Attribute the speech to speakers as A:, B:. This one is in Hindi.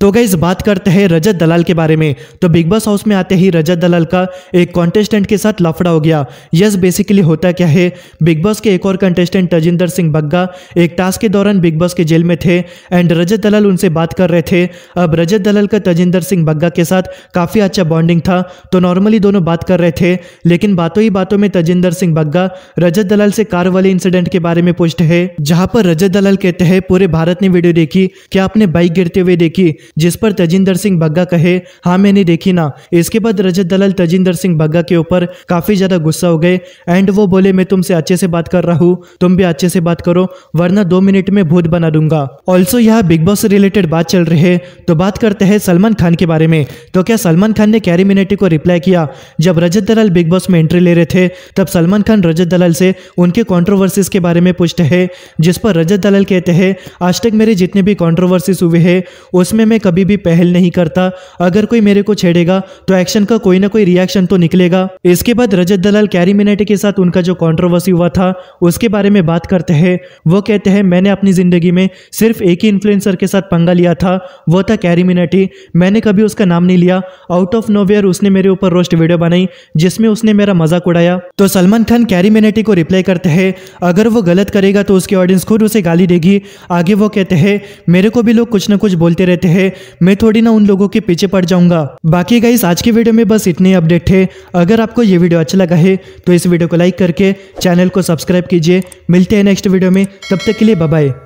A: तो गई बात करते हैं रजत दलाल के बारे में तो बिग बॉस हाउस में आते ही रजत दलाल का एक कॉन्टेस्टेंट के साथ लफड़ा हो गया यस बेसिकली होता क्या है बिग बॉस के एक और कंटेस्टेंट तजिंदर सिंह बग्गा एक टास्क के दौरान बिग बॉस के जेल में थे एंड रजत दलाल उनसे बात कर रहे थे अब रजत दलाल का तजिंदर सिंह बग्गा के साथ काफ़ी अच्छा बॉन्डिंग था तो नॉर्मली दोनों बात कर रहे थे लेकिन बातों ही बातों में तजिंदर सिंह बग्गा रजत दलाल से कार वाले इंसिडेंट के बारे में पूछते हैं जहाँ पर रजत दलाल कहते हैं पूरे भारत ने वीडियो देखी क्या आपने बाइक गिरते हुए देखी जिस पर तजिंदर सिंह बग्गा कहे हाँ मैंने देखी ना इसके बाद रजत दलाल तजिंदर सिंह बग्गा के ऊपर काफी ज्यादा गुस्सा हो गए एंड वो बोले मैं तुमसे अच्छे से बात कर रहा हूँ तुम भी अच्छे से बात करो वरना दो मिनट में भूत बना दूंगा ऑल्सो यहाँ बिग बॉस से रिलेटेड बात चल रही है तो बात करते हैं सलमान खान के बारे में तो क्या सलमान खान ने कैरी मिनेटी को रिप्लाई किया जब रजत दलाल बिग बॉस में एंट्री ले रहे थे तब सलमान खान रजत दलाल से उनके कॉन्ट्रोवर्सीज के बारे में पूछते हैं जिस पर रजत दलाल कहते हैं आज तक मेरे जितने भी कॉन्ट्रोवर्सीज हुए हैं उसमें मैं मैं कभी भी पहल नहीं करता अगर कोई मेरे को छेड़ेगा तो एक्शन का कोई ना कोई रिएक्शन तो निकलेगा इसके बाद रजत दलाल कैरी मिनेटे के साथ उनका जो कॉन्ट्रोवर्सी हुआ था उसके बारे में बात करते हैं वो कहते हैं मैंने अपनी ज़िंदगी में सिर्फ एक ही इन्फ्लुएंसर के साथ पंगा लिया था वो था कैरी मिनेटी मैंने कभी उसका नाम नहीं लिया आउट ऑफ नोवेयर उसने मेरे ऊपर रोस्ट वीडियो बनाई जिसमें उसने मेरा मजाक उड़ाया तो सलमान खान कैरी मिनेटी को रिप्लाई करते हैं अगर वो गलत करेगा तो उसकी ऑडियंस खुद उसे गाली देगी आगे वो कहते हैं मेरे को भी लोग कुछ ना कुछ बोलते रहते हैं है मैं थोड़ी ना उन लोगों के पीछे पड़ जाऊंगा बाकी गाइस आज की वीडियो में बस इतने अपडेट है अगर आपको ये वीडियो अच्छा लगा है तो इस वीडियो को लाइक करके चैनल को सब्सक्राइब कीजिए मिलते हैं नेक्स्ट वीडियो में तब तक के लिए बाय